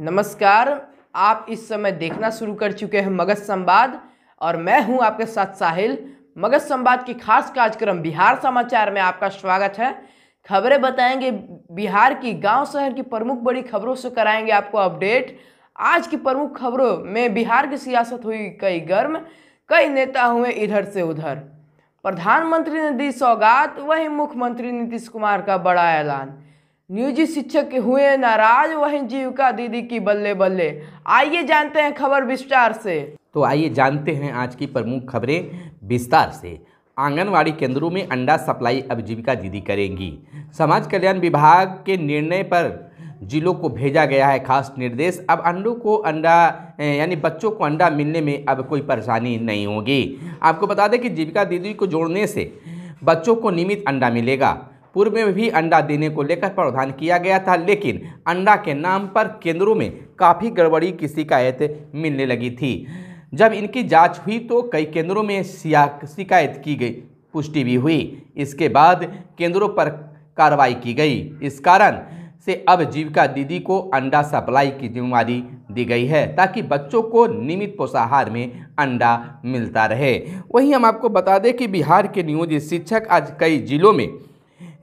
नमस्कार आप इस समय देखना शुरू कर चुके हैं मगध संवाद और मैं हूं आपके साथ साहिल मगध संवाद की खास कार्यक्रम बिहार समाचार में आपका स्वागत है खबरें बताएंगे बिहार की गांव शहर की प्रमुख बड़ी खबरों से कराएंगे आपको अपडेट आज की प्रमुख खबरों में बिहार की सियासत हुई कई गर्म कई नेता हुए इधर से उधर प्रधानमंत्री ने दी सौगात वहीं मुख्यमंत्री नीतीश कुमार का बड़ा ऐलान न्यूजी शिक्षक हुए नाराज वहीं जीविका दीदी की बल्ले बल्ले आइए जानते हैं खबर विस्तार से तो आइए जानते हैं आज की प्रमुख खबरें विस्तार से आंगनवाड़ी केंद्रों में अंडा सप्लाई अब जीविका दीदी करेंगी समाज कल्याण विभाग के निर्णय पर जिलों को भेजा गया है खास निर्देश अब अंडों को अंडा यानी बच्चों को अंडा मिलने में अब कोई परेशानी नहीं होगी आपको बता दें कि जीविका दीदी को जोड़ने से बच्चों को नियमित अंडा मिलेगा पूर्व में भी अंडा देने को लेकर प्रावधान किया गया था लेकिन अंडा के नाम पर केंद्रों में काफ़ी गड़बड़ी की शिकायत मिलने लगी थी जब इनकी जांच हुई तो कई केंद्रों में शिकायत की गई पुष्टि भी हुई इसके बाद केंद्रों पर कार्रवाई की गई इस कारण से अब जीविका दीदी को अंडा सप्लाई की जिम्मेवारी दी गई है ताकि बच्चों को नियमित पोषाहार में अंडा मिलता रहे वहीं हम आपको बता दें कि बिहार के नियोजित शिक्षक आज कई जिलों में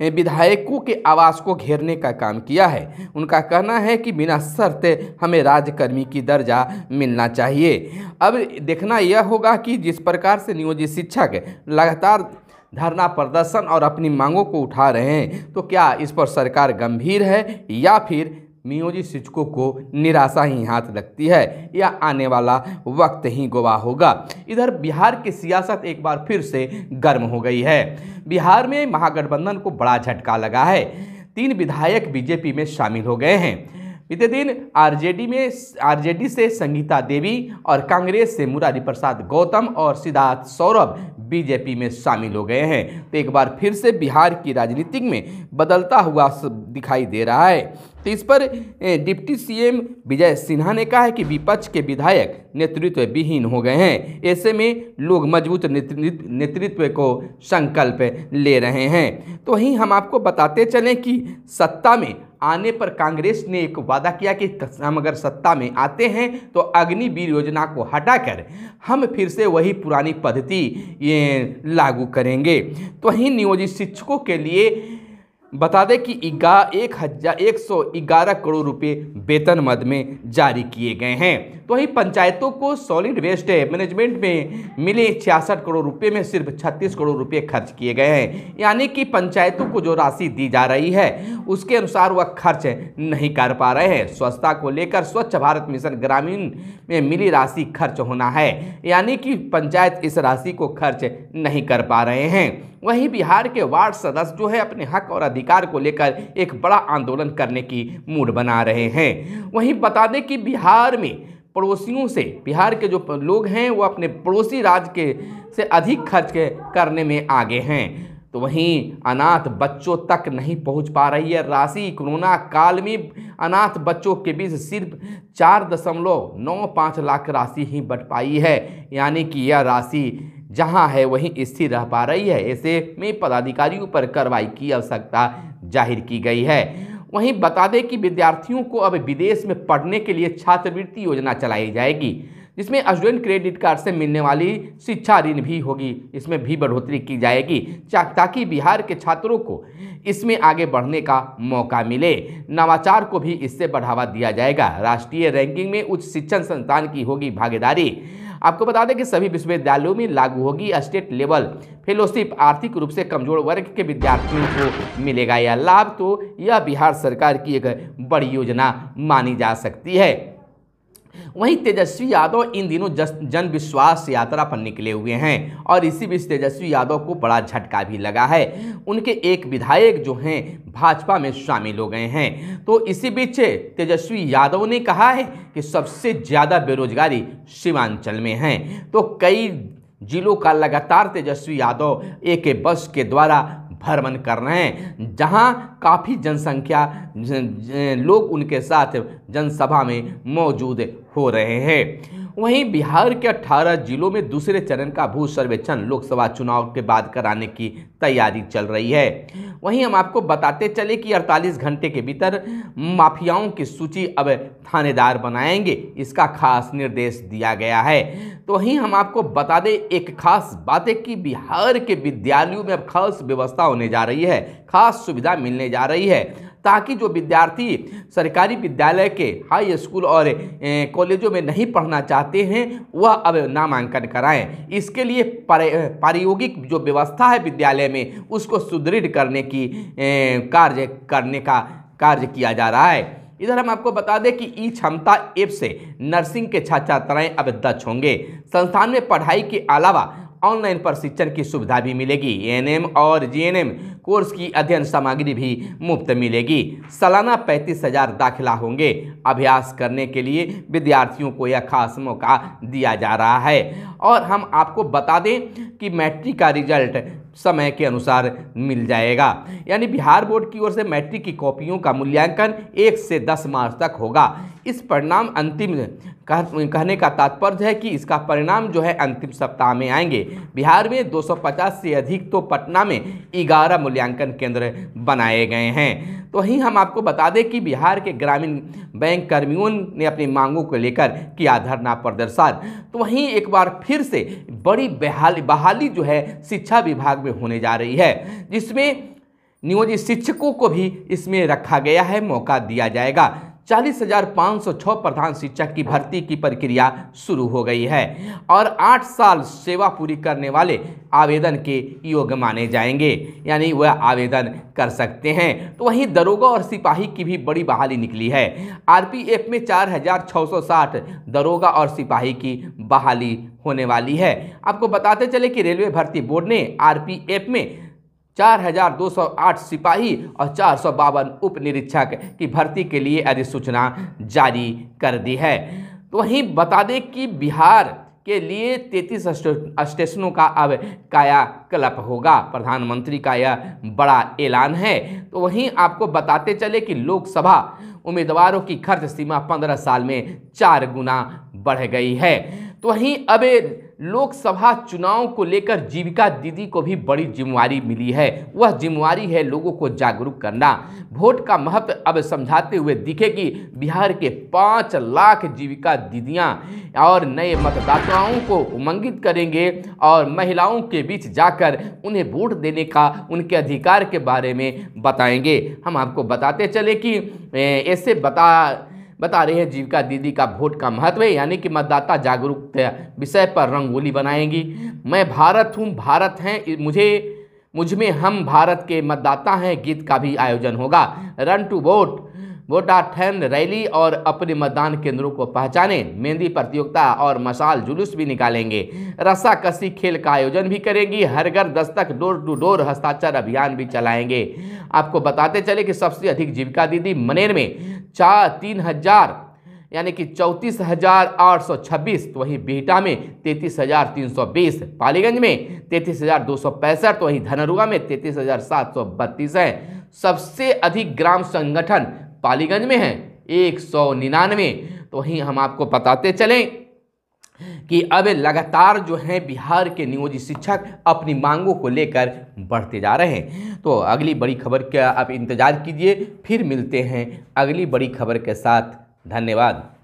विधायकों के आवास को घेरने का काम किया है उनका कहना है कि बिना शर्त हमें राज्यकर्मी की दर्जा मिलना चाहिए अब देखना यह होगा कि जिस प्रकार से नियोजित शिक्षक लगातार धरना प्रदर्शन और अपनी मांगों को उठा रहे हैं तो क्या इस पर सरकार गंभीर है या फिर मियोजी शिक्षकों को निराशा ही हाथ लगती है या आने वाला वक्त ही गवाह होगा इधर बिहार की सियासत एक बार फिर से गर्म हो गई है बिहार में महागठबंधन को बड़ा झटका लगा है तीन विधायक बीजेपी में शामिल हो गए हैं बीते दिन आरजेडी में आरजेडी से संगीता देवी और कांग्रेस से मुरारी प्रसाद गौतम और सिद्धार्थ सौरभ बीजेपी में शामिल हो गए हैं तो एक बार फिर से बिहार की राजनीतिक में बदलता हुआ दिखाई दे रहा है तो इस पर डिप्टी सीएम विजय सिन्हा ने कहा है कि विपक्ष के विधायक नेतृत्व विहीन हो गए हैं ऐसे में लोग मजबूत नेतृत्व को संकल्प ले रहे हैं तो वहीं हम आपको बताते चलें कि सत्ता में आने पर कांग्रेस ने एक वादा किया कि हम अगर सत्ता में आते हैं तो अग्निवीर योजना को हटाकर हम फिर से वही पुरानी पद्धति ये लागू करेंगे तो ही नियोजित शिक्षकों के लिए बता दें कि एक हजार एक सौ ग्यारह करोड़ रुपए वेतन मद में जारी किए गए हैं तो वहीं पंचायतों को सॉलिड वेस्ट मैनेजमेंट में मिले छियासठ करोड़ रुपए में सिर्फ छत्तीस करोड़ रुपए खर्च किए गए हैं यानी कि पंचायतों को जो राशि दी जा रही है उसके अनुसार वह खर्च नहीं कर पा रहे हैं स्वच्छता को लेकर स्वच्छ भारत मिशन ग्रामीण में मिली राशि खर्च होना है यानी कि पंचायत इस राशि को खर्च नहीं कर पा रहे हैं वहीं बिहार के वार्ड सदस्य जो है अपने हक और अधिकार को लेकर एक बड़ा आंदोलन करने की मूड बना रहे हैं वहीं बता दें कि बिहार में पड़ोसियों से बिहार के जो लोग हैं वो अपने पड़ोसी राज्य के से अधिक खर्च करने में आगे हैं तो वहीं अनाथ बच्चों तक नहीं पहुंच पा रही है राशि कोरोना काल में अनाथ बच्चों के बीच सिर्फ चार दशमलव नौ पाँच लाख राशि ही बट पाई है यानी कि यह राशि जहां है वहीं स्थिर रह पा रही है ऐसे में पदाधिकारियों पर कार्रवाई की आवश्यकता जाहिर की गई है वहीं बता दें कि विद्यार्थियों को अब विदेश में पढ़ने के लिए छात्रवृत्ति योजना चलाई जाएगी जिसमें स्टूडेंट क्रेडिट कार्ड से मिलने वाली शिक्षा ऋण भी होगी इसमें भी बढ़ोतरी की जाएगी ताकि बिहार के छात्रों को इसमें आगे बढ़ने का मौका मिले नवाचार को भी इससे बढ़ावा दिया जाएगा राष्ट्रीय रैंकिंग में उच्च शिक्षण संस्थान की होगी भागीदारी आपको बता दें कि सभी विश्वविद्यालयों में लागू होगी स्टेट लेवल फेलोशिप आर्थिक रूप से कमजोर वर्ग के विद्यार्थियों को मिलेगा यह लाभ तो यह बिहार सरकार की एक बड़ी योजना मानी जा सकती है वहीं तेजस्वी यादव इन दिनों जन विश्वास यात्रा पर निकले हुए हैं और इसी बीच तेजस्वी यादव को बड़ा झटका भी लगा है उनके एक विधायक जो हैं भाजपा में शामिल हो गए हैं तो इसी बीच तेजस्वी यादव ने कहा है कि सबसे ज़्यादा बेरोजगारी सीमांचल में है तो कई जिलों का लगातार तेजस्वी यादव एक बस के द्वारा भ्रमण कर रहे हैं जहाँ काफ़ी जनसंख्या लोग उनके साथ जनसभा में मौजूद हो रहे हैं वहीं बिहार के 18 जिलों में दूसरे चरण का भू सर्वेक्षण लोकसभा चुनाव के बाद कराने की तैयारी चल रही है वहीं हम आपको बताते चले कि 48 घंटे के भीतर माफियाओं की सूची अब थानेदार बनाएंगे इसका खास निर्देश दिया गया है तो वहीं हम आपको बता दें एक खास बात है कि बिहार के विद्यालयों में अब खास व्यवस्था होने जा रही है खास सुविधा मिलने जा रही है ताकि जो विद्यार्थी सरकारी विद्यालय के हाई स्कूल और कॉलेजों में नहीं पढ़ना चाहते हैं वह अब नामांकन कराएं इसके लिए प्रायोगिक जो व्यवस्था है विद्यालय में उसको सुदृढ़ करने की कार्य करने का कार्य किया जा रहा है इधर हम आपको बता दें कि ई क्षमता ऐप से नर्सिंग के छात्र छात्राएँ अब दक्ष होंगे संस्थान में पढ़ाई के अलावा ऑनलाइन प्रशिक्षण की सुविधा भी मिलेगी एएनएम और जीएनएम कोर्स की अध्ययन सामग्री भी मुफ्त मिलेगी सालाना पैंतीस हजार दाखिला होंगे अभ्यास करने के लिए विद्यार्थियों को यह खास मौका दिया जा रहा है और हम आपको बता दें कि मैट्रिक का रिजल्ट समय के अनुसार मिल जाएगा यानी बिहार बोर्ड की ओर से मैट्रिक की कॉपियों का मूल्यांकन एक से दस मार्च तक होगा इस परिणाम अंतिम कह कहने का तात्पर्य है कि इसका परिणाम जो है अंतिम सप्ताह में आएंगे बिहार में 250 से अधिक तो पटना में 11 मूल्यांकन केंद्र बनाए गए हैं तो वहीं हम आपको बता दें कि बिहार के ग्रामीण बैंक कर्मियों ने अपनी मांगों को लेकर किया धरना प्रदर्शन तो वहीं एक बार फिर से बड़ी बहाली बहाली जो है शिक्षा विभाग में होने जा रही है जिसमें नियोजित शिक्षकों को भी इसमें रखा गया है मौका दिया जाएगा चालीस हजार पाँच सौ छः प्रधान शिक्षक की भर्ती की प्रक्रिया शुरू हो गई है और आठ साल सेवा पूरी करने वाले आवेदन के योग माने जाएंगे यानी वह आवेदन कर सकते हैं तो वहीं दरोगा और सिपाही की भी बड़ी बहाली निकली है आरपीएफ में चार हजार छः सौ साठ दरोगा और सिपाही की बहाली होने वाली है आपको बताते चले कि रेलवे भर्ती बोर्ड ने एफ में 4,208 सिपाही और चार सौ बावन उप निरीक्षक की भर्ती के लिए अधिसूचना जारी कर दी है तो वहीं बता दें कि बिहार के लिए 33 स्टेशनों का अब कायाकल्प होगा प्रधानमंत्री का यह बड़ा ऐलान है तो वहीं आपको बताते चले कि लोकसभा उम्मीदवारों की खर्च सीमा 15 साल में चार गुना बढ़ गई है तो वहीं अब लोकसभा चुनाव को लेकर जीविका दीदी को भी बड़ी जिम्मेवारी मिली है वह जिम्मेवारी है लोगों को जागरूक करना वोट का महत्व अब समझाते हुए दिखेगी बिहार के पाँच लाख जीविका दीदियां और नए मतदाताओं को उमंगित करेंगे और महिलाओं के बीच जाकर उन्हें वोट देने का उनके अधिकार के बारे में बताएंगे हम आपको बताते चले कि ऐसे बता बता रहे हैं जीविका दीदी का वोट का महत्व है यानी कि मतदाता जागरूक विषय पर रंगोली बनाएंगी मैं भारत हूँ भारत हैं मुझे मुझमें हम भारत के मतदाता हैं गीत का भी आयोजन होगा run to vote votathon rally और अपने मतदान केंद्रों को पहचाने मेहंदी प्रतियोगिता और मशाल जुलूस भी निकालेंगे रस्साकसी खेल का आयोजन भी करेंगी हर घर दस्तक डोर टू डोर हस्ताक्षर अभियान भी चलाएंगे आपको बताते चले कि सबसे अधिक जीविका दीदी मनेर में चार तीन हजार यानी कि चौंतीस हजार आठ सौ छब्बीस तो वहीं बिहटा में तैंतीस हजार तीन सौ बीस पालीगंज में तैंतीस हजार दो सौ पैंसठ तो वहीं धनरुआ में तैंतीस हजार सात सौ बत्तीस है सबसे अधिक ग्राम संगठन पालीगंज में है एक सौ निन्यानवे तो वहीं हम आपको बताते चलें कि अब लगातार जो है बिहार के नियोजित शिक्षक अपनी मांगों को लेकर बढ़ते जा रहे हैं तो अगली बड़ी खबर का आप इंतज़ार कीजिए फिर मिलते हैं अगली बड़ी खबर के साथ धन्यवाद